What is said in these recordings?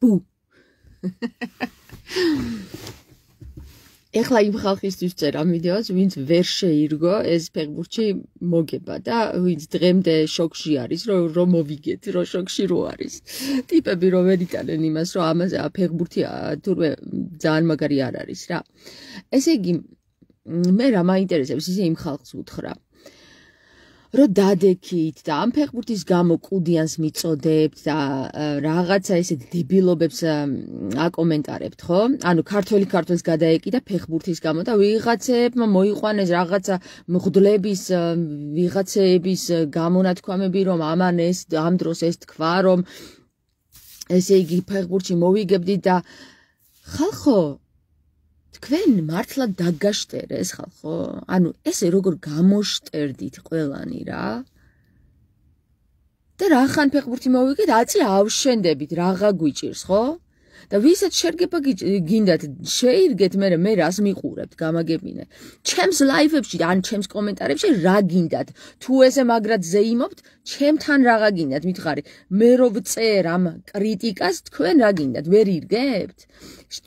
ბუ ეხლა იმ ხალხისთვის წერა ვიდეოს, ვინც ვერ შეირგო ეს ფეხბურთში მოგება და ვინც დღემდე შოკში არის, რომ რომ მოვიგეთ, რომ შოკში რო არის. ტიპები რომ ვედიტანენ იმას, რომ ამაზე ფეხბურთი თურმე ძალიან მაგარი არ არის რა. ესე იგი მე რა მაინტერესებს ისე იმ ხალხს უთხრა, რომ დადექით და ამ ფეხბურთის გამო კუდიანს მიწოდებთ და რაღაცა ესე დებილობებს აკომენტარებთ, ხო? ანუ ქართველი ქართველს გადაეკიდა ფეხბურთის გამო და ვიღაცებმა მოიყვანეს რაღაცა მღვდლების ვიღაცეების გამონათქვამები, რომ ამან ეს ამ დროს ეს თქვა, რომ ესე იგი ფეხბურთში მოვიგებდი და ხალხო თქვენ მართლა დაგაშტერეს ხალხო? ანუ ესე როგორ გამოშტერდით ყველანი რა? და რა ხან ფეხბურთი მოვიგეთ, აწი ავშენდებით, რაღა გვიჭირს, ხო? და ვისაც შერგება გინდათ შეირგეთ მე მე რას მიყურებთ გამაგებინე ჩემს ლაიფებში ან ჩემს კომენტარებში რა გინდათ თუ ესე მაგრად ზეიმობთ ჩემთან რა გინდათ მითხარი მე რო ვწერ ამ კრიტიკას თქვენ რა გინდათ ვერ ირგებთ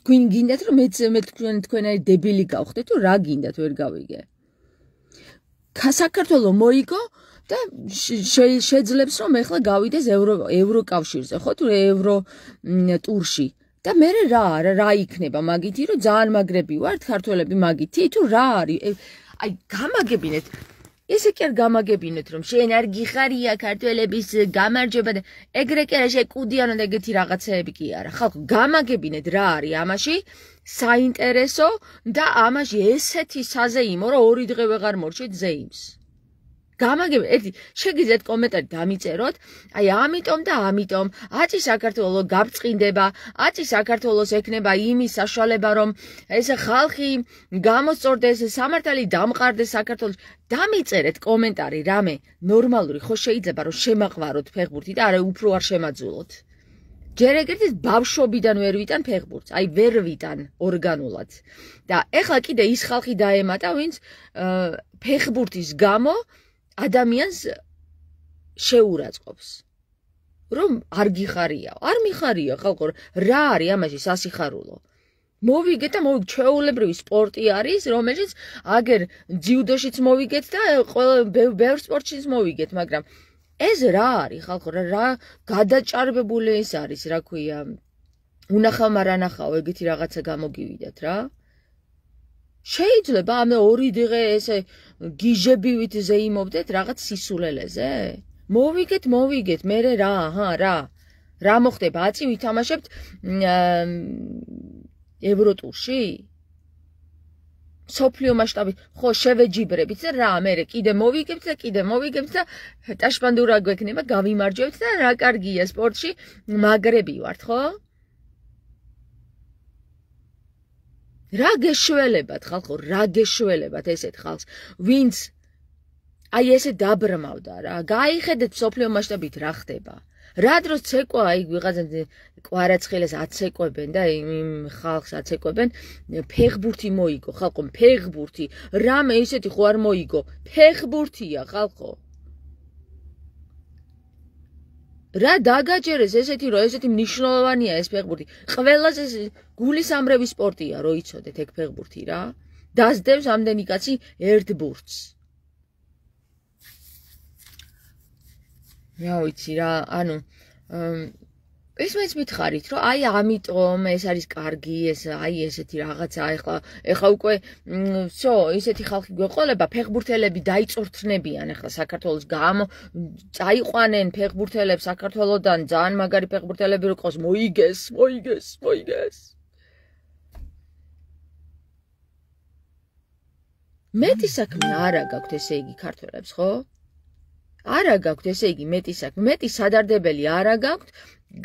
თქვენ გინდათ რომ მე მე თქვენ თქვენი დებილი გავხდე თუ რა გინდათ ვერ გავიგე საქართველო მოიგო და შეიძლება რომ ახლა გავიდეს ევროკავშირზე ხო თუ ევრო ტურში და მე რა არა რა იქნება მაგითი რომ ძალიან მაგრები ვართ ქართველები მაგითი თუ რა არის აი გამაგებინეთ ესე კი არ გამაგებინეთ რომ შენ არ გიხარია ქართველების გამარჯობა და ეგრე კი არა შეკუდიან და ეგეთი რაღაცეები კი არა ხალხო გამაგებინეთ რა არის ამაში საინტერესო და ამაში ესეთი საზეიმო რომ ორი დღე ვეღარ მორჩით ზეიმს გამაგები ერთი შეგიძლიათ კომენტარი დამიწეროთ აი ამიტომ და ამიტომ აჭი საქართველო გაბწყინდება აჭი საქართველოს ექნება იმის საშუალება რომ ეს ხალხი გამოსწორდეს სამართალი დამყარდეს საქართველოს დამიწერეთ კომენტარი რამე ნორმალური ხო შეიძლება რომ შემაყვაროთ ფეხბურთი და არა უფრო არ შემაძულოთ ჯერ ეგერთის ბავშვობიდან ვერ ვიტან ფეხბურთს, აი ვერ ვიტან ორგანულად. და ეხლა კიდე ის ხალხი დაემატა, ვინც ფეხბურთის გამო ადამიანს შეურაცხყოფს რომ არ გიხარიაო არ მიხარია ხალხო რა არის ამაში სასიხარულო მოვიგეთ და მოვიგეთ ჩეულებრივი სპორტი არის რომელიც აგერ ჯიუდოშიც მოვიგეთ და ყველა ბევრ სპორტშიც მოვიგეთ მაგრამ ეს რა არის ხალხო რა რა გადაჭარბებული ეს არის რა ქვია უნახავ მარანახავ ეგეთი რაღაცა გამოგივიდათ რა შეიძლება ამ ორი დღე ესე გიჟებივით ზეიმობდეთ რაღაც სისულელეზე? მოვიგეთ, მოვიგეთ, მე რა, აჰა, რა. რა მოხდება? აწი ვითამაშებთ ევროტურში? სოფლიო მასშტაბით, ხო, შევეჯიბრებით და რა, მე კიდე მოვიგებთ და კიდე მოვიგებთ და ტაშპანდურა გვექნება, გავიმარჯვებთ და რა კარგია სპორტში, მაგრები ვართ, ხო? რა გეშველებად ხალხო რა გეშველებად ესეთ ხალხს ვინც აი ესე დაბრმავდა რა გაიხედეთ სოფლიო მასშტაბით რა ხდება რა დროს ცეკვა აი ვიღაცა კვარაცხელეს აცეკვებენ და იმ ხალხს აცეკვებენ ფეხბურთი მოიგო ხალხო ფეხბურთი რამე ისეთი ხო არ მოიგო ფეხბურთია ხალხო რა დაგაჯერეს ესეთი რომ ესეთი მნიშვნელოვანია ეს ფეხბურთი. ყველაზე გულისამრევი სპორტია, რო იცოდეთ ეგ ფეხბურთი რა. დაზდევს ამდენი კაცი ერთ ბურთს. მე ვიცი რა, ანუ ეს მეც მითხარით, რომ აი ამიტომ ეს არის კარგი, ეს აი ესეთი რაღაცა, ეხლა ეხლა უკვე ვсё, ესეთი ხალხი გვეყოლება, ფეხბურთელები დაიწორთნებიან ეხლა საქართველოს გამო, წაიყვანენ ფეხბურთელებს საქართველოსდან, ძალიან მაგარი ფეხბურთელები როყოს, მოიგეს, მოიგეს, მოიგეს. მეტი საქმე არა გაქვთ ესე იგი ქართველებს, ხო? არა გაქვთ, ესე იგი, მეტი საქმე, მეტი სადარდებელი არა გაქვთ,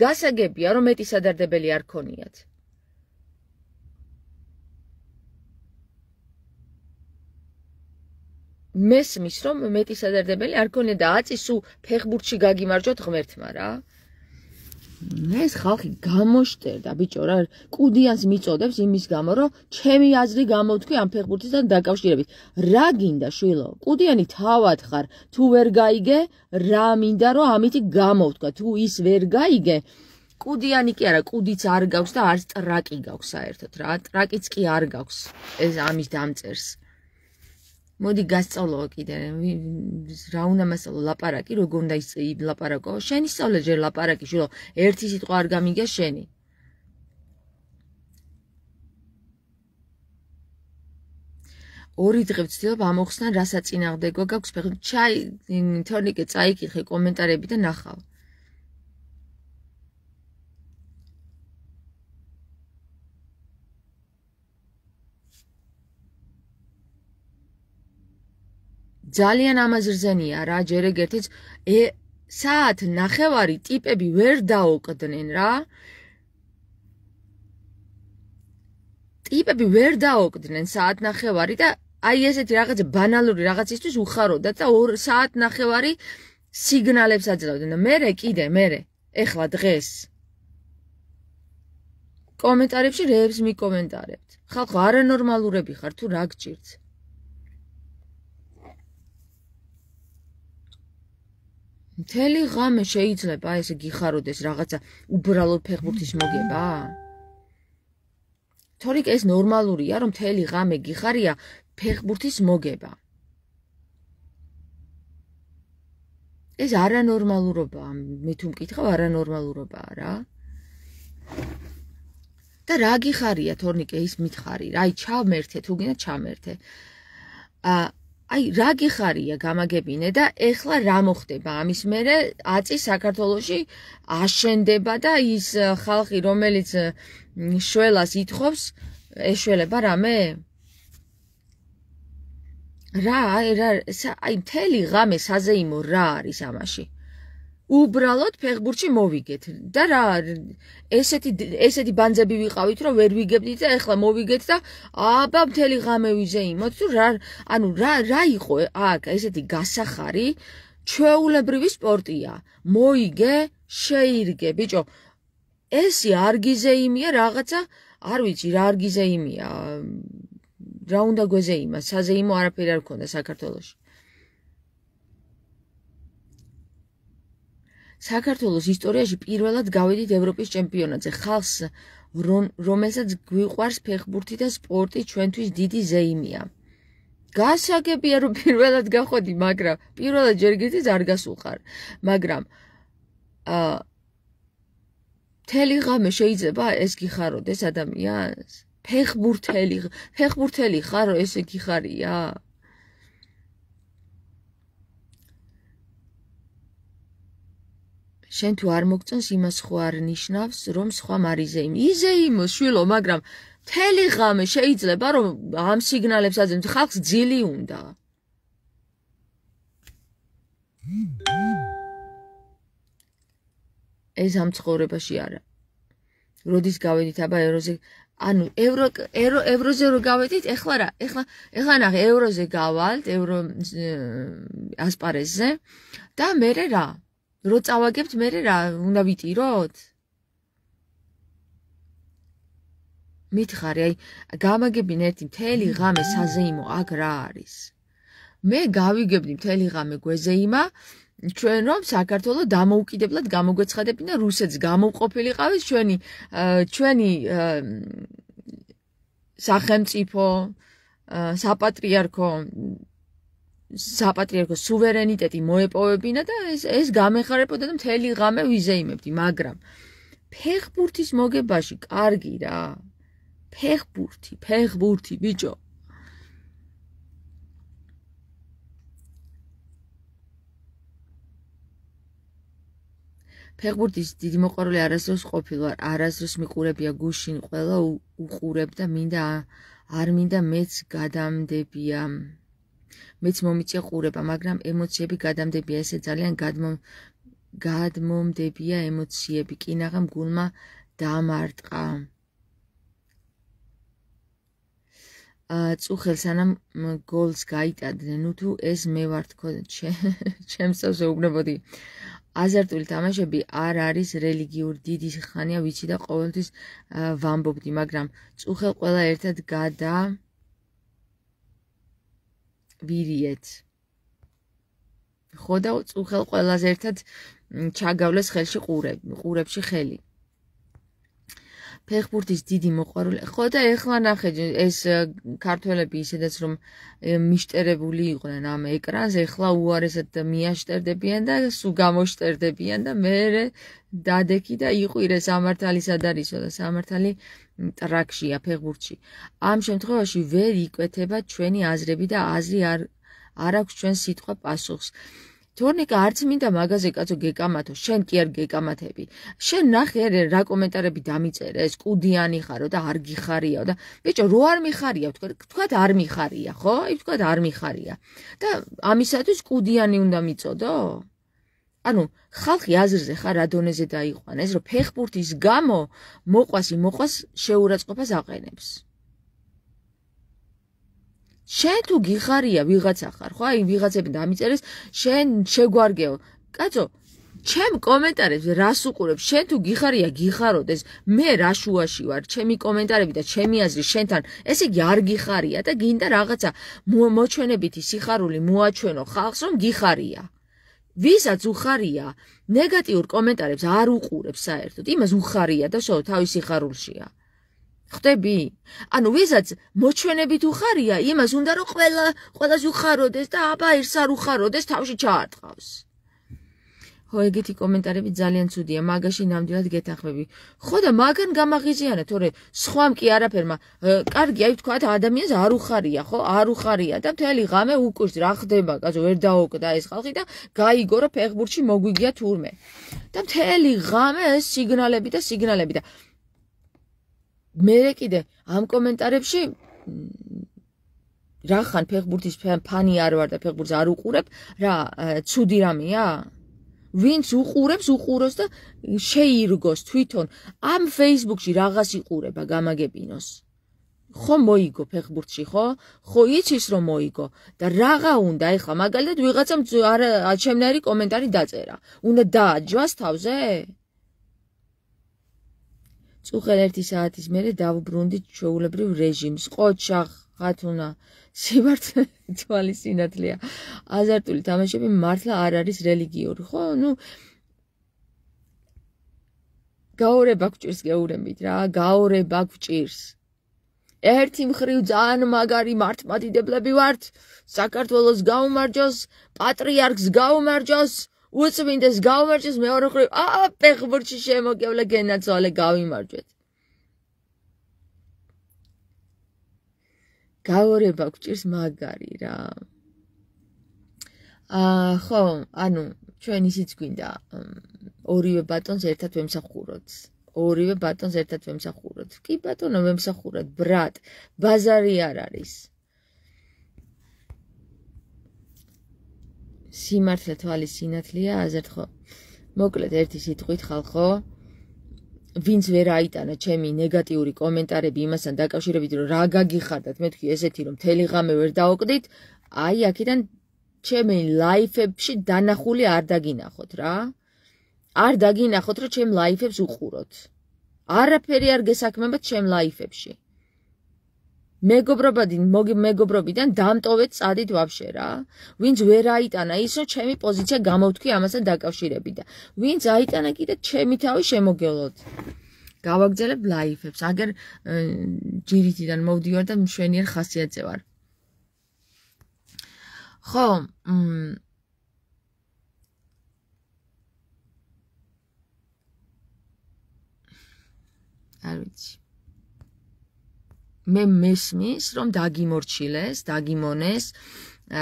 გასაგებია, რომ მეტი სადარდებელი არ ქონიათ. მესმის რომ მეტი სადარდებელი არ ქონია და აწი სუ ფეხბურთში გაგიმარჯოთ ღმერთმა რა. ეს ხალხი გამოშტერდა ბიჭო რა კუდიანს მიწოდებს იმის გამო რომ ჩემი აზრი გამოვთქვი ამ ფეხბურთისთან დაკავშირებით რა გინდა შვილო კუდიანი თავად ხარ თუ ვერ გაიგე რა მინდა რომ ამითი გამოვთქვა თუ ის ვერ გაიგე კუდიანი კი არა კუდიც არ გაქვს და არ ტრაკი გაქვს საერთოდ რა ტრაკიც კი არ გაქვს ეს ამის დამწერს მოდი გასწავლოო კიდე რა უნდა მასალა ლაპარაკი როგორ უნდა ის ლაპარაკო შენ ისწავლე ჯერ ლაპარაკი შულო ერთი სიტყვა არ გამიგია შენი ორი დღე ვცდილობ ამოხსნა რა საწინააღმდეგო გაქვს ფეხი ჩაი თორნიკე წაიკითხე კომენტარები და ნახავ ძალიან ამაზრზენია რა ჯერ ეგეთიც ე საათ ნახევარი ტიპები ვერ დაუკდნენ რა ტიპები ვერ დაუკდნენ საათ ნახევარი და აი ესეთი რაღაც ბანალური რაღაცისთვის უხაროდა და ორ საათ ნახევარი სიგნალებს აძლევდნენ და მერე კიდე მერე ეხლა დღეს კომენტარებში რეებს მიკომენტარებთ ხალხო არანორმალურები ხართ თუ რა გჭირთ მთელი ღამე შეიძლება ესე გიხაროდეს რაღაცა უბრალოდ ფეხბურთის მოგება? თორიკ ეს ნორმალურია, რომ მთელი ღამე გიხარია ფეხბურთის მოგება. ეს არანორმალურობაა, მე თუ მკითხავ, არანორმალურობაა რა. და რა გიხარია თორნიკე ის მითხარი, რაი ჩამერთე თუ გინდა ჩამერთე. აა აი რა გიხარია გამაგებინე და ეხლა რა მოხდება ამის მერე აწი საქართველოსი აშენდება და ის ხალხი რომელიც შველას ითხოვს ეშველება რამე რა აი რა აი თელი ღამე საზეიმო რა არის ამაში უბრალოდ ფეხბურთში მოვიგეთ და რა ესეთი ესეთი ბანძები ვიყავით რომ ვერ ვიგებდით და ეხლა მოვიგეთ და აბა მთელი ღამე ვიზეიმოთ თუ რა ანუ რა რა იყო აქ ესეთი გასახარი ჩეულებრივი სპორტია მოიგე შეირგე ბიჭო ეს არ გიზეიმია რაღაცა არ ვიცი რა არ გიზეიმია რა უნდა გვეზეიმა საზეიმო არაფერი არ გქონდა საქართველოსში საქართველოს ისტორიაში პირველად გავედით ევროპის ჩემპიონატზე ხალხს რომელსაც გვიყვარს ფეხბურთი და სპორტი ჩვენთვის დიდი ზეიმია გასაგებია რომ პირველად გავხდი მაგრამ პირველად ჯერ გიძიც არ გასულხარ მაგრამ ა თელი ღამე შეიძლება ეს გიხაროდეს ადამიანს ფეხბურთელი ფეხბურთელი ხარო ესე გიხარია შენ თუ არ მოგწონს იმას ხო არ ნიშნავს რომ სხვა მარიზე იმ იზე იმო შვილო მაგრამ მთელი ღამე შეიძლება რომ ამ სიგნალებს აძენ ხალხს ძილი უნდა ეს ამ ცხოვრებაში არა როდის გავედით აბა ეროზე ანუ ევრო ერო ევროზე რო გავედით ეხლა რა ეხლა ეხლა ნახე ევროზე გავალთ ევრო ასპარეზზე და მე რა რო წავაგებთ მე რა უნდა ვიტიროთ? მითხარი, აი, გამაგებინე ერთი მთელი ღამე საზეიმო აგ რა არის? მე გავიგებდი მთელი ღამე გვეზეიმა ჩვენ რომ საქართველოს დამოუკიდებლად გამოგვეცხადებინა რუსეთს გამოვყოფილიყავით ჩვენი ჩვენი სახელმწიფო საპატრიარქო საპატრიარქო სუვერენიტეტი მოეპოვებინა და ეს ეს გამეხარებოდა და მთელი ღამე ვიზეიმებდი, მაგრამ ფეხბურთის მოგებაში კარგი რა. ფეხბურთი, ფეხბურთი, ბიჭო. ფეხბურთის დიდი მოყვარული არასდროს ყოფილვარ, არასდროს მიყურებია გუშინ ყველა უყურებ და მინდა არ მინდა მეც გადამდებია. მეც მომიწია ყურება, მაგრამ ემოციები გადამდებია, ესე ძალიან გადმომ გადმომდებია ემოციები. კინაღამ გულმა დამარტყა. ა წუხელ სანამ გოლს გაიტადნენ, უთუ ეს მე ვარ თქო ჩემსავზე უგნებოდი. აზარტული თამაშები არ არის რელიგიურ დიდი ხანია ვიცი და ყოველთვის ვამბობდი, მაგრამ წუხელ ყველა ერთად გადა ვირიეთ. ხო და უცხელ ყველაზე ერთად ჩაგავლეს ხელში ყურები, ყურებში ხელი. ფეხბურთის დიდი მოყვარული. ხო და ეხლა ნახე ეს ქართველები ისედაც რომ მიშტერებული იყვნენ ამ ეკრანზე, ეხლა უარესად მიაშტერდებიან და სულ გამოშტერდებიან და მე დადექი და იყვირეს ამართალი სად არისო და სამართალი ტრაქშია ფეხბურთში. ამ შემთხვევაში ვერ იკვეთება ჩვენი აზრები და აზრი არ არ აქვს ჩვენ სიტყვა პასუხს. თორნიკა არც მინდა მაгазиე კაცო გეკამათო, შენ კი არ გეკამათები. შენ ნახე რა კომენტარები დამიწერე, ეს კუდიანი ხარო და არ გიხარიაო და ბიჭო რო არ მიხარია თქო, თქვათ არ მიხარია, ხო? აი თქვათ არ მიხარია. და ამისათვის კუდიანი უნდა მიწოდო? ანუ ხალხი აზრზე ხარ რადონეზე დაიყვანეს, რომ ფეხბურთის გამო მოყვასი მოყვას შეურაცხყოფას აყენებს. შენ თუ გიხარია ვიღაცა ხარ, ხო? აი ვიღაცები დამიწერეს, შენ შეგვარგეო. კაცო, ჩემ კომენტარებს რას უყურებ? შენ თუ გიხარია, გიხაროთ ეს. მე რაშუაში ვარ, ჩემი კომენტარები და ჩემი აზრი შენთან. ესე იგი არ გიხარია და გინდა რაღაცა მოჩვენებითი სიხარული მოაჩვენო ხალხს, რომ გიხარია. ვისაც უხარია, ნეგატიურ კომენტარებს არ უყურებს საერთოდ. იმას უხარია და შოუ თავისი ხარულშია. ხტები? ანუ ვისაც მოჩვენებით უხარია, იმას უნდა რომ ყველა ყველას უხაროდეს და აბა ერთს არ უხაროდეს, თავში ჩაარტყავს. ხო ეგეთი კომენტარები ძალიან ცუდია მაგაში ნამდვილად გეთანხმები ხო და მაგან გამაღიზიანა თორე სხვამ კი არაფერმა კარგი აი თქვა ადამიანს არ უხარია ხო არ უხარია და მთელი ღამე უკვირს რა ხდება კაცო ვერ დაოკდა ეს ხალხი და გაიგო რა ფეხბურთში მოგვიგია თურმე და მთელი ღამე ეს სიგნალები და სიგნალები და მე კიდე ამ კომენტარებში რა ხან ფეხბურთის ფანი არ ვარ და ფეხბურთს არ უყურებ რა ცუდი რამეა ვინც უყურებს უყუროს და შეირგოს თვითონ ამ Facebook-ში რაღაც იყურება გამაგებინოს ხო მოიგო ფეხბურთში ხო ხო იცის რომ მოიგო და რაღა უნდა ეხლა მაგალითად ვიღაცამ არ აჩემნარი კომენტარი დაწერა უნდა დააჯვას თავზე წუხელ 1 საათის მერე დავბრუნდი ჩვეულებრივ რეჟიმს ყოჩა ხათუნა სიმართლე თვალის სინათლეა. აზარტული თამაშები მართლა არ არის რელიგიური, ხო? ნუ გაორება გჭირს გეურებით რა, გაორება გჭირს. ერთი მხრივ ძალიან მაგარი მართმადიდებლები ვართ, საქართველოს გაუმარჯოს, პატრიარქს გაუმარჯოს, უწმინდეს გაუმარჯოს, მეორე მხრივ აა პეღბურჩი შემოგევლა გენაცვალე გავიმარჯვეთ. გაორება გჭირს მაგარი რა. აა ხო, ანუ ჩვენ ისიც გვინდა ორივე ბატონს ერთად ვემსახუროთ. ორივე ბატონს ერთად ვემსახუროთ. კი ბატონო ვემსახუროთ, ბრატ, ბაზარი არ არის. სიმართლე თვალის სინათლეა, აზერთ ხო? მოკლედ ერთი სიტყვით ხალხო ვინც ვერ აიტანა ჩემი ნეგატიური კომენტარები იმასთან დაკავშირებით, რომ რა გაგიხარდათ, მე თქვი ესეთი, რომ მთელი ღამე ვერ დაოკდით, აი აქეთან ჩემი ლაიფებში დანახული არ დაგინახოთ რა. არ დაგინახოთ რომ ჩემ ლაიფებს უყუროთ. არაფერი არ გესაქმება ჩემ ლაიფებში. მეგობრობიდან მეგობრობიდან დამტოვეთ წადით ვაფშე რა. ვინც ვერ აიტანა ისო ჩემი პოზიცია გამოვთქვი ამასთან დაკავშირებით და ვინც აიტანა კიდე ჩემი თავი შემოგელოთ. გავაგზავნებ ლაიფებს, აგერ ჯირითიდან მოვდივარ და მშვენიერ ხასიათზე ვარ. ხო, მ არ ვიცი. მე მესმის, რომ დაგიმორჩილეს, დაგიმონეს,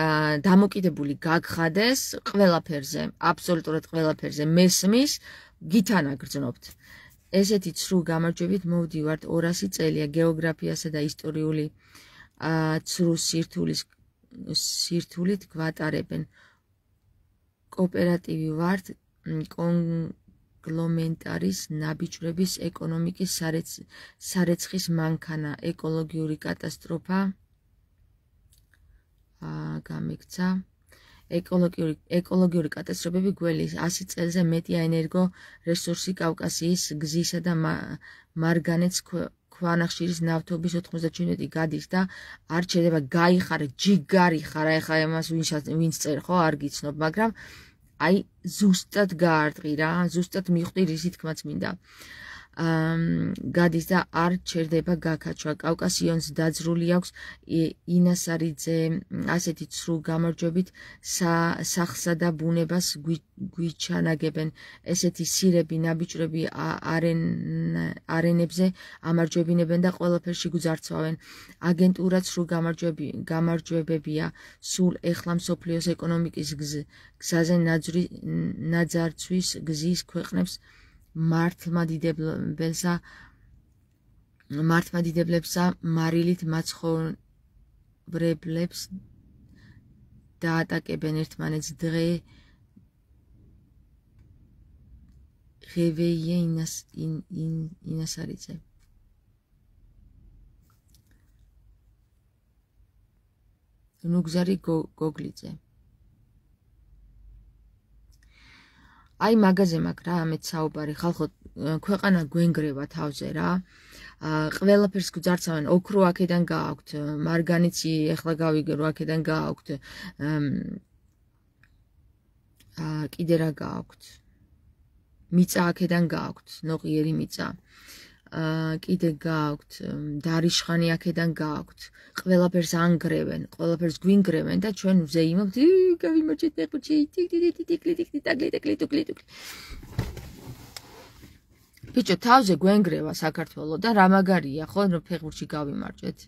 აა დამოკიდებული გაგხადეს ყველაფერზე, აბსოლუტურად ყველაფერზე მესმის, გითანაგრძნობთ. ესეთი ცრუ გამარჯვებით მოვდივართ 200 წელია გეოგრაფიასა და ისტორიული აა ცრუ სირთულის სირთულით გვატარებენ. კოოპერატივი ვართ კონ გლომენტარის ნაბიჭვრების ეკონომიკის სარეცხის მანქანა, ეკოლოგიური კატასტროფა გამექცა. ეკოლოგიური ეკოლოგიური კატასტროფები გველის 100 წელზე მეტი ენერგო რესურსი კავკასიის გზისა და მარგანეთის ქვანახშირის ნავთობის 97 გადის და არ შეიძლება გაიხარე ჯიგარი ხარ ახლა ეხა ამას ვინც ვინც წერ ხო არ გიცნობ მაგრამ აი ზუსტად გაარტყი რა, ზუსტად მიხვდი რისი თქმაც მინდა. გადის და არ ჩერდება გაკაჩვა. კავკასიონს დაძრული აქვს ინასარიძე ასეთი ცრუ გამარჯვებით სახსა და ბუნებას გვიჩანაგებენ. ესეთი სირები, ნაბიჭრები არენ არენებზე ამარჯვებინებენ და ყველაფერში გუძარცვავენ. აგენტურა ცრუ გამარჯვები გამარჯვებებია სულ ეხლა მსოფლიოს ეკონომიკის გზაზე ნაძრი ნაძარცვის გზის ქვეყნებს მართლმადიდებლებსა მართლმადიდებლებსა მარილით მაცხოვრებლებს დაატაკებენ ერთმანეთს დღე რევეიე ინას ინ ინასარიცე ნუგზარი გოგლიძე აი მაგაზე მაგ რა ამეთ საუბარი ხალხო ქვეყანა გვენგრევა თავზე რა ა ყველაფერს გძარცავენ ოქრო აქედან გააქვთ მარგანეცი ეხლა გავიგერო აქედან გააქვთ ა კიდე რა გააქვთ მიწა აქედან გააქვთ ნოყიერი მიწა კიდე გააქვთ დარიშხანი აქედან გააქვთ ყველაფერს ანგრევენ ყველაფერს გვინგრევენ და ჩვენ ვზეიმობთ გავიმარჯეთ ეყუჩი ტიკ ტიკ ტიკ ტიკ ტიკ ტიკ ტიკ ტიკ ტიკ ტიკ ბიჭო თავზე გვენგრევა საქართველო და რა მაგარია ხო რომ ფეხბურთში გავიმარჯეთ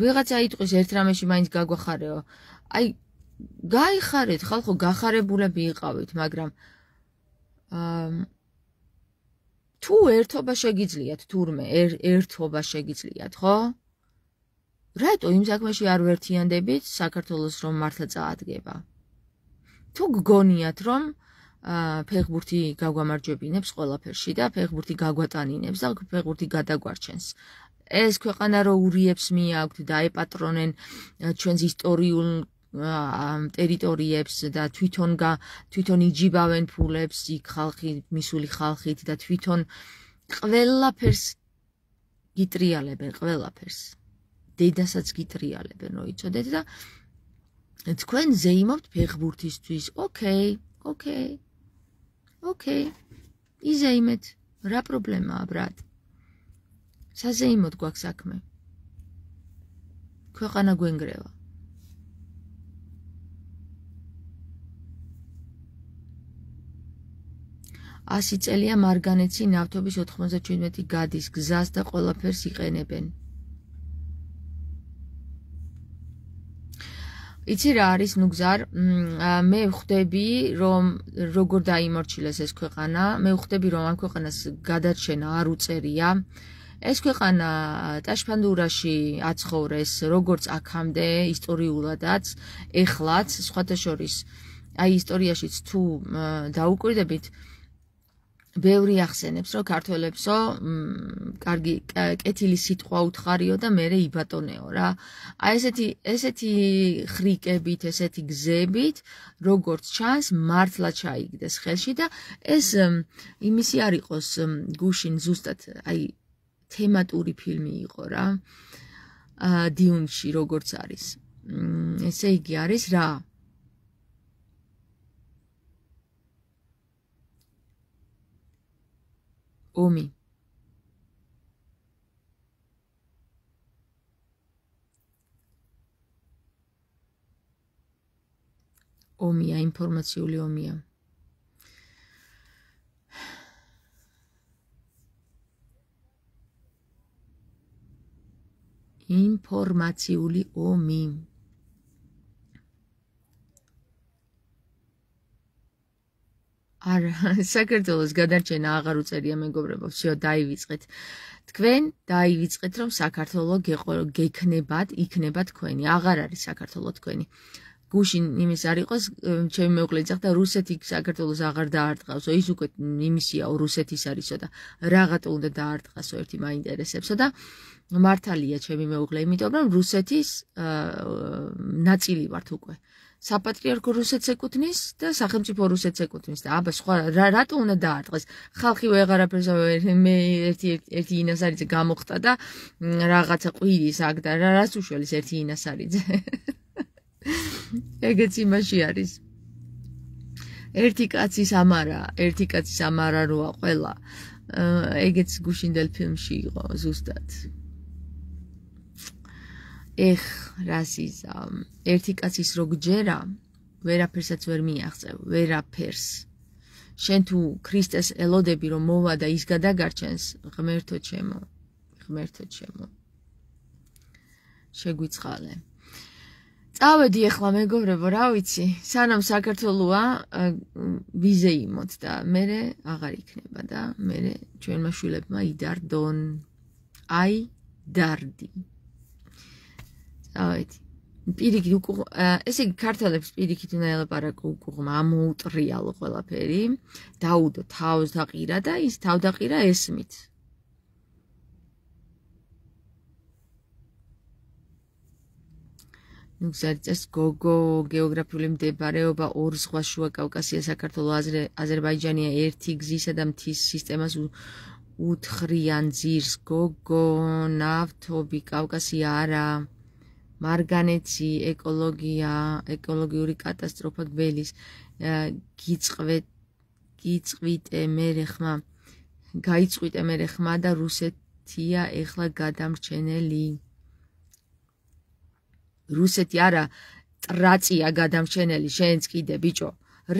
ვიღაცა იტყვის ერთ რამეში მაინც გაგვახარეო აი გაიხარეთ ხალხო გახარებულები იყავით მაგრამ აა თუ ერთობა შეგიძლიათ თურმე ერთობა შეგიძლიათ ხო რატო იმ საქმეში არ ვერთიანდებით საქართველოს რომ მართლა წაადგება თუ გგონიათ რომ ფეხბურთი გაგვამარჯვებინებს ყველაფერში და ფეხბურთი გაგვატანინებს და ფეხბურთი გადაგვარჩენს ეს ქვეყანა რო ურიებს მიაქვს და აიპატრონენ ჩვენს ისტორიულ ტერიტორიებს და თვითონ თვითონ იჯიბავენ ფულებს იქ ხალხი მისული ხალხით და თვითონ ყველაფერს გიტრიალებენ ყველაფერს დედასაც გიტრიალებენ რო იცოდეთ და თქვენ ზეიმობთ ფეხბურთისთვის ოკეი ოკეი ოკეი იზეიმეთ რა პრობლემაა ბრატ საზეიმოდ გვაქვს საქმე ქვეყანა გვენგრევა 100 წელია მარგანეცი ნავთობის 97 გადის გზას და ყველაფერს იყენებენ. იცი რა არის ნუგზარ? მე ვხვდები, რომ როგორ დაიმორჩილეს ეს ქვეყანა, მე ვხვდები, რომ ამ ქვეყანას გადარჩენა არ უწერია. ეს ქვეყანა ტაშფანდურაში აცხოვრეს როგორც აქამდე ისტორიულადაც, ეხლაც, სხვათა შორის, აი ისტორიაშიც თუ დაუკვირდებით, ბევრი ახსენებს, რომ ქართველებსო, კარგი კეთილი სიტყვა უთხარიო და მე იბატონეო რა. აი ესეთი ესეთი ხრიკებით, ესეთი გზებით, როგორც ჩანს, მართლა ჩაიგდეს ხელში და ეს იმისი არ იყოს გუშინ ზუსტად, აი თემატური ფილმი იყო რა. აა დიუნში როგორც არის. მ ესე იგი არის რა. აა ომი ომია ინფორმაციული ომია ინფორმაციული ომი არ საქართველოს გადარჩენა აღარ უწერია მეგობრებო, всё, დაივიწყეთ. თქვენ დაივიწყეთ, რომ საქართველო გეკნებათ, იქნება თქვენი. აღარ არის საქართველო თქვენი. გუშინ იმის არ იყოს ჩემი მეუღლე ძახ და რუსეთი საქართველოს აღარ დაარტყავსო. ის უკვე იმისია, რუსეთის არისო და რაღაცა უნდა დაარტყასო, ერთი მაინტერესებსო და მართალია ჩემი მეუღლე, იმიტომ რომ რუსეთის ნაწილი ვართ უკვე. საპატრიარქო რუსეთს ეკუთვნის და სახელმწიფო რუსეთს ეკუთვნის და აბა სხვა რატო უნდა დაარტყეს ხალხი ვეღარაფერს მე ერთი ერთი ინასარიძე გამოხტა და რაღაცა ყვირის აქ და რას უშველის ერთი ინასარიძე ეგეც იმაში არის ერთი კაცის ამარა ერთი კაცის ამარა როა ყველა ეგეც გუშინდელ ფილმში იყო ზუსტად ეხ რას იზა ერთი კაცის რო გჯერა ვერაფერსაც ვერ მიაღწევ ვერაფერს შენ თუ ქრისტეს ელოდები რომ მოვა და ის გადაგარჩენს ღმერთო ჩემო ღმერთო ჩემო შეგვიცხალე წავედი ახლა მეგობრებო რა ვიცი სანამ საქართველოსა ვიზე იმოთ და მე აღარ იქნება და მე ჩვენმა შვილებმა იდარდონ აი დარდი დავით პირიქით უკუ ესე იგი ქართლებს პირიქით უნდა ელაპარაკო უკუღმა ამოუტრიალო ყველაფერი დაუდო თავს დაყირა და ის თავდაყირა ესმით ну сейчас гого географиული მდებარეობა ორ სხვა შუა კავკასია საქართველოს აზერბაიჯანია ერთი გზისა და მთის სისტემას უთხრიან ძირს გოგო ნავთობი კავკასია არა მარგანეცი, ეკოლოგია, ეკოლოგიური კატასტროფა გველის გიწვე გიწვიტე მერე ხმა. გაიწვიტე მერე ხმა და რუსეთია ეხლა გადამრჩენელი. რუსეთი არა ტრაცია გადამრჩენელი, შენც კიდე ბიჭო.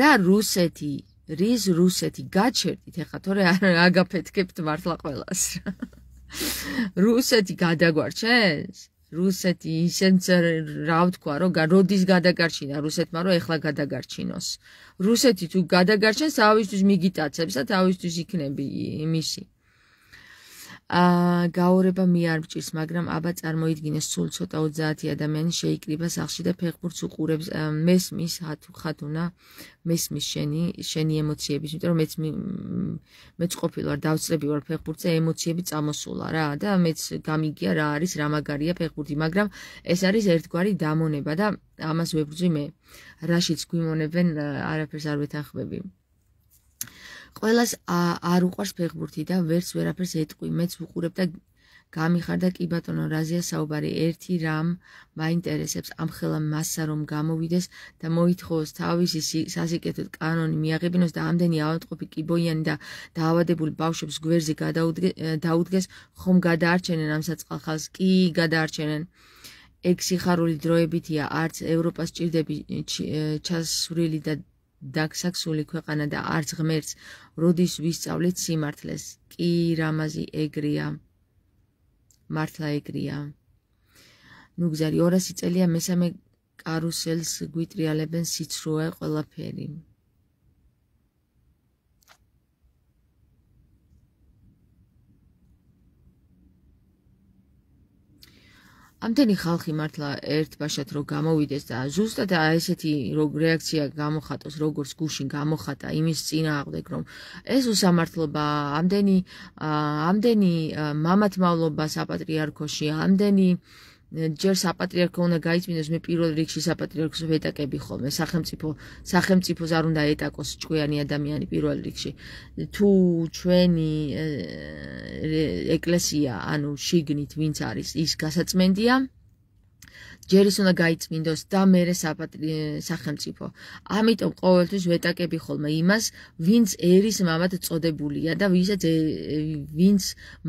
რა რუსეთი? რის რუსეთი? გაჩერდით ეხლა, თორე არ აგაფეთქებთ მართლა ყველას. რუსეთი გადაგვარჩენს? რუსეთი ისეც რა ვთქვა რომ როდის გადაგარჩინა რუსეთმა რომ ეხლა გადაგარჩინოს რუსეთი თუ გადაგარჩენს ავისთვის მიგიტაცებს და ავისთვის იქნება იმისი ა გაურება მიარჩის, მაგრამ აბა წარმოიდგინე, სულ ცოტა 30 ადამიანი შეიკრიბა სახლში და ფეხბურთს უყურებს. მეს მის ხათუნა, მეს მის შენი, შენი ემოციები, იმიტომ რომ მეც მეც ყოფილვარ, დავწრები ვარ ფეხბურთზე, ემოციები წამოსულა რა და მეც გამიგია რა არის, რა მაგარია ფეხბურთი, მაგრამ ეს არის ერთგვარი დამონება და ამას ვებრძვი მე. რაშიც გვიმონებენ, არაფერს არ ვეთანხმები. ყოველას არ უყარს ფეხბურთი და ვერც ვერაფერს ეტყვი მეც უყურებ და გამიხარდა კი ბატონო რაზია საუბარი ერთი რამ მაინტერესებს ამ ხელა მასა რომ გამოვიდეს და მოითხოვოს თავისი სასიკეთო კანონი მიაღებინოს და ამდენი ავადმყოფი კიბოიანი და დაავადებული ბავშვებს გვერდზე გადაუდგეს ხომ გადაარჩენენ ამ საწყალ ხალხს კი გადაარჩენენ ექსიხარული დროებითია არც ევროპას ჭირდება ჩასვრილი და დაგსაქსული ქვეყანა და არც ღმერთს, როდის ვისწავლეთ სიმართლეს. კი, რამაზი ეგრია. მართლა ეგრია. ნუ გზარი 200 წელია მესამე კარუსელს გვიტრიალებენ სიცრუე ყველაფერი. ამდენი ხალხი მართლა ერთ ბაშად რო გამოვიდეს და ზუსტად ესეთი როგ რეაქცია გამოხატოს როგორც გუშინ გამოხატა იმის წინა აღდეგ რომ ეს უსამართლობა ამდენი ამდენი მამათმავლობა საპატრიარქოში ამდენი ჯერ საპატრიარქო უნდა გაიწმინოს მე პირველ რიგში საპატრიარქოს ვეტაკები ხოლმე სახელმწიფო სახელმწიფოს არ უნდა ეტაკოს ჭკვიანი ადამიანი პირველ რიგში თუ ჩვენი ეკლესია ანუ შიგნით ვინც არის ის გასაწმენდია ჯერ ის უნდა გაიწმინდოს და მერე სახელმწიფო ამიტომ ყოველთვის ვეტაკები ხოლმე იმას ვინც ერის მამათ წოდებულია და ვისაც ვინც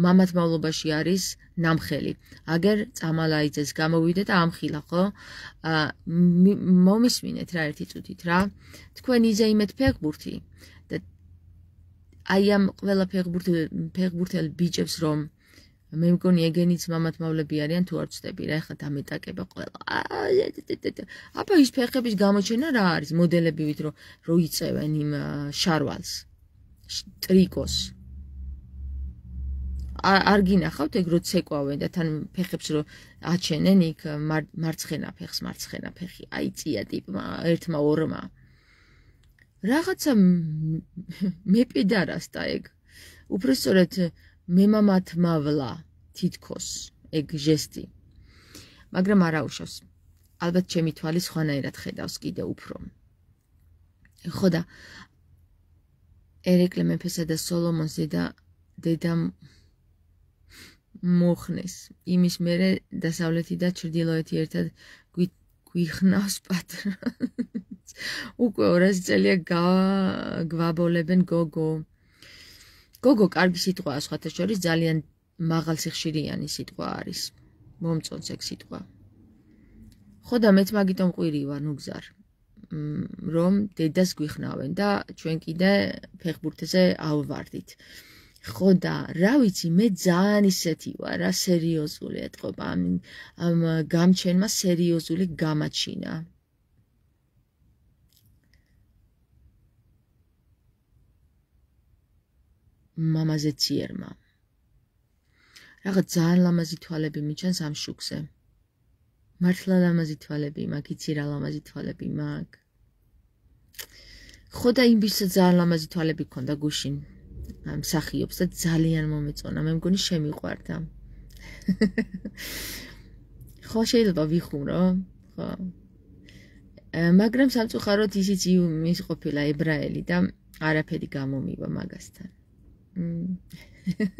მამათ მავლობაში არის ნამხელი. აგერ წამალაიძეს გამოვიდეთ და ამხილა ხო? ა მომისმინეთ რა ერთი წუთით რა. თქვენ იზე იმეთ ფეგბურთი და აი ამ ყველა ფეგბურთი ფეგბურთელ ბიჭებს რომ მე მგონი ეგენიც მამათმავლები არიან თუ არ ვწდები რა ეხლა დამეტაკება ყველა აბა ის ფეხების გამოჩენა რა არის მოდელებივით რომ რო იწევენ იმ შარვალს ტრიკოს არ გინახავთ ეგრო ცეკვავენ და თან ფეხებს რო აჩენენ იქ э, მარცხენა ფეხს მარცხენა ფეხი აი წია ტიპმა ერთმა ორმა რაღაცა მეპედარასტა ეგ უბრალოდ э, მემამათმავლა თითქოს ეგ ჟესტი მაგრამ არაუშავს ალბათ ჩემი თვალი სხვანაირად ხედავს კიდე უფრო ხო და ერეკლე მეფესა და სოლომონზე და დედამ მოხნეს იმის მერე დასავლეთი და ჩრდილოეთი ერთად გვიხნავს პატრონს უკვე 200 წელია გვაბოლებენ გოგო გოგო კარგი სიტყვაა სხვათა შორის ძალიან მაღალსიხშირიანი სიტყვა არის მომწონს ეგ სიტყვა ხო და მეც მაგითო მყვირი ვარ ნუ გზარ რომ დედას გვიხნავენ და ჩვენ კიდე ფეხბურთზე ავვარდით ხო და რა ვიცი მე ძალიან ისეთი ვარ რა სერიოზული ეთყობა ამ გამჩენმა სერიოზული გამაჩინა мамазе ციერმა რაღაც ძალიან ლამაზი თვალები მიჩანს ამ შუქზე მართლა ლამაზი თვალები მაგ იცი რა ლამაზი თვალები მაგ ხო და იმ ბიჭს ძალიან ლამაზი თვალები ქონდა გუშინ მსახიობს და ძალიან მომეწონა. მე მგონი შემიყვარდა. ხო შეიძლება ვიხუმრო, ხო. მაგრამ სამწუხაროდ ისიც ის ყოფილა ებრაელი და არაფერი გამომივა მაგასთან.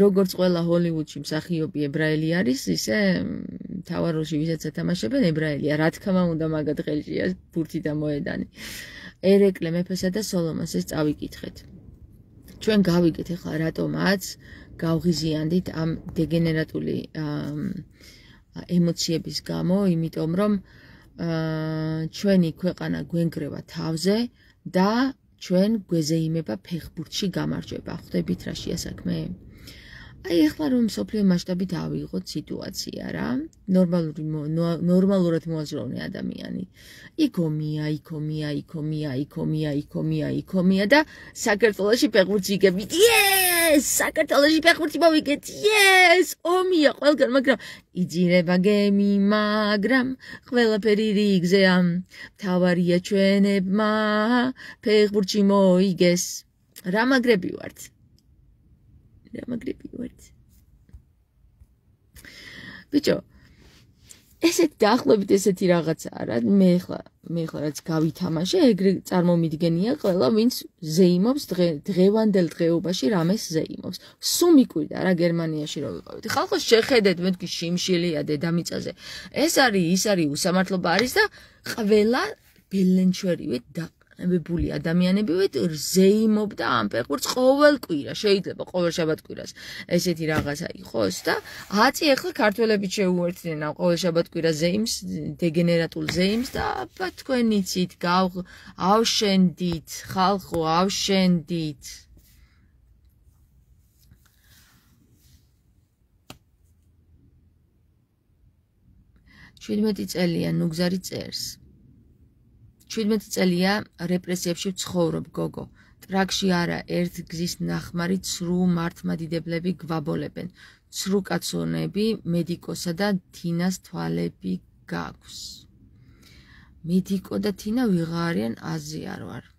როგორც ყველა ჰოლივუდში მსახიობი ებრაელი არის, ისე თავარ როლში ვისაც ეთამაშებენ ებრაელია. რა თქმა უნდა მაგად ღელშია ბურთი და მოედანი. აა ერეკლე მეფესა და სოლომონს ეს წავიკითხეთ. ჩვენ გავიგეთ ახლა რატომაც გავღიზიანდით ამ დეგენერატული ემოციების გამო, იმიტომ რომ ჩვენი ქვეყანა გვენგრევა თავზე და ჩვენ გვეზეიმება ფეხბურთში გამარჯვება. ხვდებით რა შეასაქმე? აი ახლა რომ სოფლიო მასშტაბით ავიღოთ სიტუაცია რა ნორმალური ნორმალურად მოაზროვნე ადამიანი იგომია იგომია იგომია იგომია იგომია იგომია და საქართველოსი ფეხბურთი იგები ეს საქართველოსი ფეხბურთი მოიგეთ ეს ომია ყველგან მაგრამ იძირება გემი მაგრამ ყველაფერი რიგზეა თავარია ჩვენებმა ფეხბურთი მოიგეს რა მაგრები ვართ და მაგრები ვარც ბიჭო ესეთ დაახლოებით ესეთი რაღაცაა რა მე ხლა მე ხლა რაც გავითამაშე ეგრე წარმომიდგენია ყველა ვინც ზეიმობს დღე დღევანდელ დღეობაში რამეს ზეიმობს სუმი კვირა რა გერმანიაში რო ვიყავდი ხალხო შეხედეთ მეთქი შიმშილია დედამიწაზე ეს არის ის არის უსამართლობა არის და ყველა ბელენჩვერივე და ნებული ადამიანები ვეთ რზეიმობდა ამ პეგურს ყოველ კვირა შეიძლება ყოველ შაბათ კვირას ესეთი რაღაცა იყოს და აწი ახლა ქართველებიც შეუერთდნენ ამ ყოველ შაბათ კვირა ზეიმს დეგენერატულ ზეიმს და აბა თქვენ იცით გავ ავშენდით ხალხო ავშენდით შვიდმეტი წელია ნუგზარი წერს 17 წელია რეპრესიებში ცხოვრობ გოგო. ტრაქში არა ერთ გზის ნახმარი ცრუ მართმადიდებლები გვაბოლებენ. ცრუ კაცონები, მედიკოსა და თინას თვალები გაქვს. მედიკო და თინა ვიღარიან აზიარ ვარ.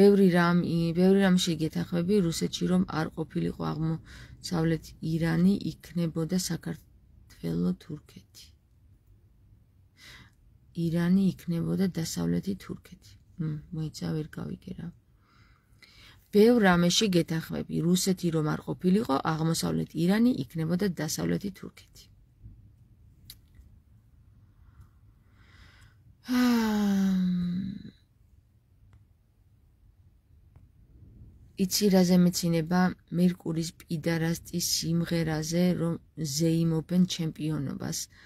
ბევრი რამ, ბევრი რამ შეგეთახმები რუსეთში რომ არ ყოფილიყო აღმოსავლეთ ირანი, იქნებოდა საქართველო თურქეთი. ირანი იქნებოდა დასავლეთი თურქეთი. მოიცა ვერ გავიგერა. ბევრ რამეში გეთახმები, რუსეთი რომ არ ყოფილიყო, აღმოსავლეთ ირანი იქნებოდა დასავლეთი თურქეთი. იცი რა ზემეცინება მერკურის პიდარასტის სიმღერაზე რომ ზეიმობენ ჩემპიონობას. აა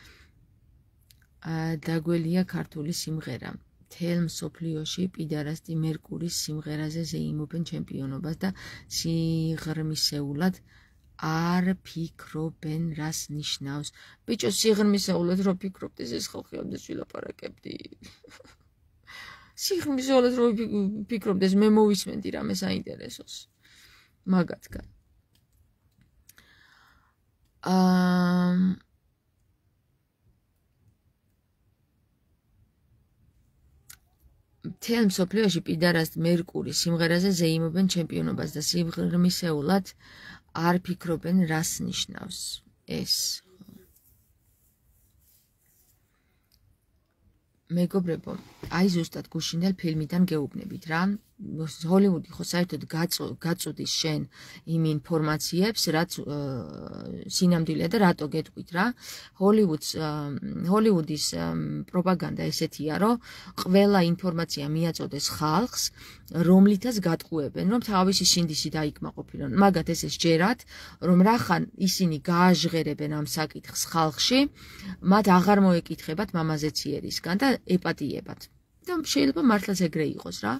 დაგველია ქართული სიმღერა. თელ მსოფლიოში პიდარასტი მერკურის სიმღერაზე ზეიმობენ ჩემპიონობას და სიღრმისეულად არ ფიქრობენ რას ნიშნავს. ბიჭო, სიღრმისეულად რო ფიქრობდი, ეს ხალხი ამდე შილაპარაკებდი. სიღრმისეულად რო ფიქრობდი, მე მოვისმენდი რამე საინტერესოს. მაგათგან. აა თელ მსოფლიოში პიდარას მერკური სიმღერაზე ზეიმობენ ჩემპიონობას და სიმღერმისეულად არ ფიქრობენ რას ნიშნავს ეს მეგობრებო აი ზუსტად გუშინდელ ფილმიდან გეუბნებით რა ჰოლივუდი ხო საერთოდ გაწოდის შენ იმ ინფორმაციებს, რაც სინამდვილეა და რატო გეტყვით რა. ჰოლივუდს ჰოლივუდის პროპაგანდა ესეთია, რომ ყველა ინფორმაცია მიაწოდეს ხალხს, რომლითაც გატყუებენ, რომ თავისი სინდისი დაიკმაყოფილონ. მაგათ ესე ჯერათ, რომ რახან ისინი გააჟღერებენ ამ საკითხს ხალხში, მათ აღარ მოეკითხებათ მამაზეციერისგან და ეპატიებათ. რომ შეიძლება მართლაც ეგრე იყოს რა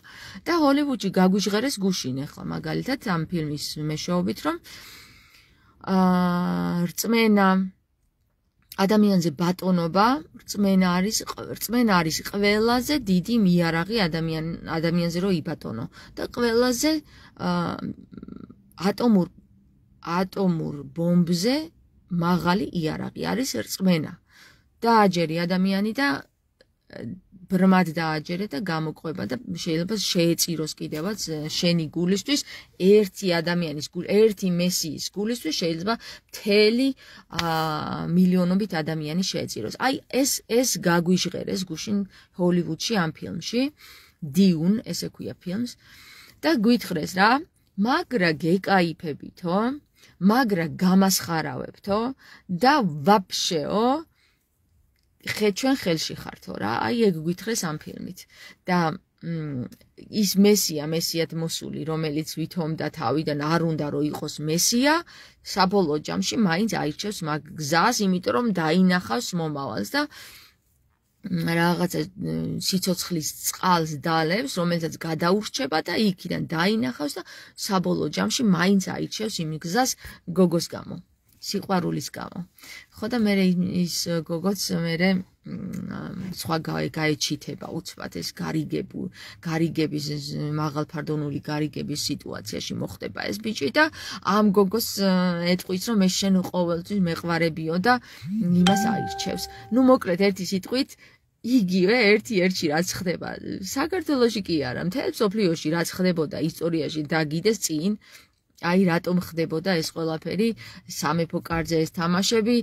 და ჰოლივუდში გაგუჟღერეს გუშინ ახლა მაგალითად ამ ფილმის მეშვეობით რომ აა რწმენა ადამიანზე ბატონობა რწმენა არის რწმენა არის ყველაზე დიდი მიარაღი ადამიან ადამიანზე რომ იბატონო და ყველაზე ატომურ ატომურ ბომბზე მაღალი იარაღი არის რწმენა და აჯერი ადამიანი და ბრმად დააჯერე და გამოყვება და შეიძლება შეეწიროს კიდევაც შენი გულისთვის ერთი ადამიანის გული ერთი მესიის გულისთვის შეიძლება მთელი მილიონობით ადამიანი შეეწიროს აი ეს ეს გაგვიჟღერეს გუშინ ჰოლივუდში ამ ფილმში დიუნ ესე ქვია ფილმს და გვითხრეს რა მაგრა გეკაიფებითო მაგრა გამასხარავებთო და ვაფშეო ხე ჩვენ ხელში ხართო რა აი ეგ გვითხრეს ამ ფილმით და ის მესია მესიათ მოსული რომელიც ვითომდა თავიდან არ უნდა რომ იყოს მესია საბოლოო ჯამში მაინც აირჩევს მაგ გზას იმიტომ რომ დაინახავს მომავალს და რაღაცა სიცოცხლის წყალს დალევს რომელსაც გადაურჩება და იქიდან დაინახავს და საბოლოო ჯამში მაინც აირჩევს იმ გზას გოგოს გამო სიყვარულის გამო. ხო და მე ის გოგოც მე სხვა გაიჩითება უცბად ეს გარიგებ გარიგების მაღალფარდონული გარიგების სიტუაციაში მოხდება ეს ბიჭი და ამ გოგოს ეტყვის რომ ეს შენ ყოველთვის მეყვარებიო და იმას აირჩევს. ნუ მოკლედ ერთი სიტყვით იგივე ერთი ერთი რაც ხდება საქართველოსი კი არა მთელ სოფლიოში რაც ხდებოდა ისტორიაში დაგიდეს წინ აი რატომ ხდებოდა ეს ყველაფერი სამეფო კარზე ეს თამაშები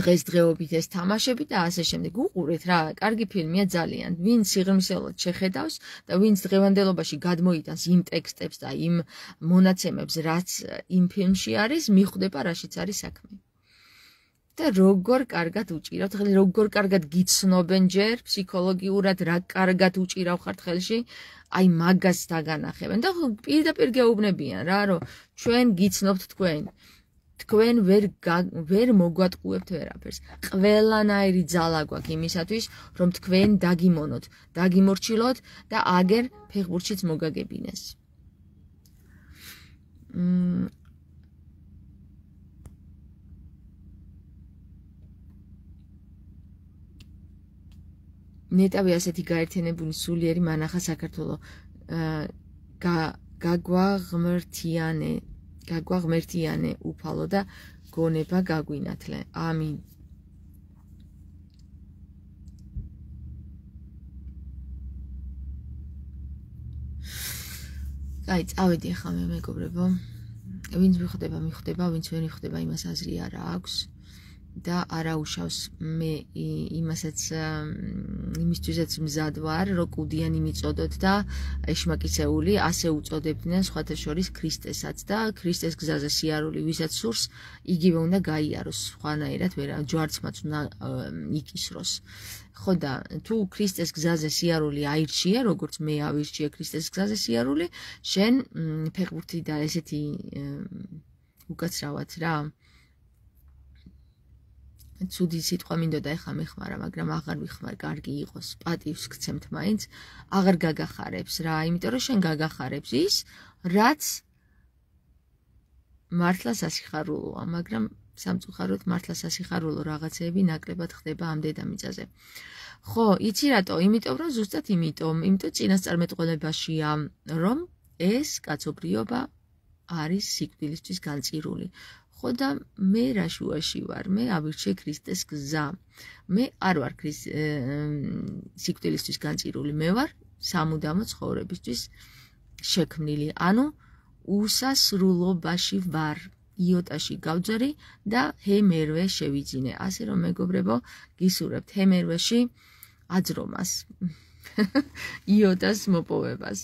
დღეს დღეობით ეს თამაშები და ასე შემდეგ უყურეთ რა კარგი ფილმია ძალიან ვინ სიღრმისეულად შეხედავს და ვინ დღევანდელობაში გადმოიტანს იმ ტექსტებს და იმ მონაცემებს რაც იმ ფილმში არის მიხვდება რაშიც არის საქმე და როგორ კარგად უჭირავთ ხელი, როგორ კარგად გიცნობენ ჯერ ფსიქოლოგიურად რა კარგად უჭირავ ხართ ხელში, აი მაგას დაგანახებენ და პირდაპირ გეუბნებიან რა, რომ ჩვენ გიცნობთ თქვენ. თქვენ ვერ ვერ მოგვატყუებთ ვერაფერს. ყველანაირი ძალა გვაქვს იმისათვის, რომ თქვენ დაგიმონოთ, დაგიმორჩილოთ და აგერ ფეხბურჩიც მოგაგებინეს. ნეტავი ასეთი გაერთიანებული სულიერი მანახა საქართველოს ა გაგვაღმრთიანე გაგვაღმრთიანე უფალო და გონება გაგვინათლე ამინ აი წავედი ახლა მე მეგობრებო ვინც მიხდება მიხდება ვინც ვერ მიხდება იმას აზრი არა აქვს აა და არაუშავს მე იმასაც იმისთვისაც მზად ვარ, რომ კუდიანი მიწოდოთ და ეშმაკიცეული ასე უწოდებდნენ სხვათა შორის ქრისტესაც და ქრისტეს გზაზე სიარული ვისაც სურს, იგივე უნდა გაიაროს სხვანაირად ვერა ჯვარცმაც უნდა იკისროს. ხო და თუ ქრისტეს გზაზე სიარული აირჩიე, როგორც მე ავირჩიე ქრისტეს გზაზე სიარული, შენ ფეხბურთი და ესეთი უკაცრავად რა. ცუდი სიტყვა მინდოდა ეხა მეხმარა, მაგრამ აღარ ვიხმარ, კარგი იყოს, პატივს გცემთ მაინც, აღარ გაგახარებს რა, იმიტომ რომ შენ გაგახარებს ის, რაც მართლა სასიხარულოა, მაგრამ სამწუხაროდ მართლა სასიხარულო რაღაცები ნაკლებად ხდება ამ დედამიწაზე. ხო, იცი რატო? იმიტომ რომ ზუსტად იმიტომ, იმიტომ წინასწარმეტყველებაშია, რომ ეს კაცობრიობა არის სიკვდილისთვის განწირული. ხო და მე რა შუაში ვარ? მე ავირჩე ქრისტეს გზა. მე არ ვარ ქრის სიკვდილისთვის განწირული, მე ვარ სამუდამო ცხოვრებისთვის შექმნილი. ანუ უსასრულობაში ვარ. იოტაში გავძარი და ჰემერვე შევიძინე. ასე რომ მეგობრებო, გისურვებთ ჰემერვეში აძრომას. იოტას მოპოვებას.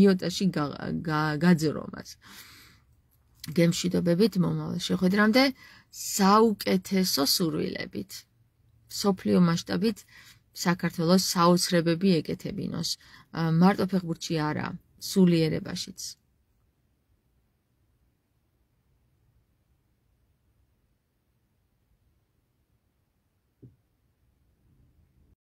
იოტაში გაძრომას. გემშვიდობებით მომავალ შეხვედრამდე საუკეთესო სურვილებით სოფლიო მასშტაბით საქართველოს საოცრებები ეკეთებინოს მარტო ფეხბურთი არა სულიერებაშიც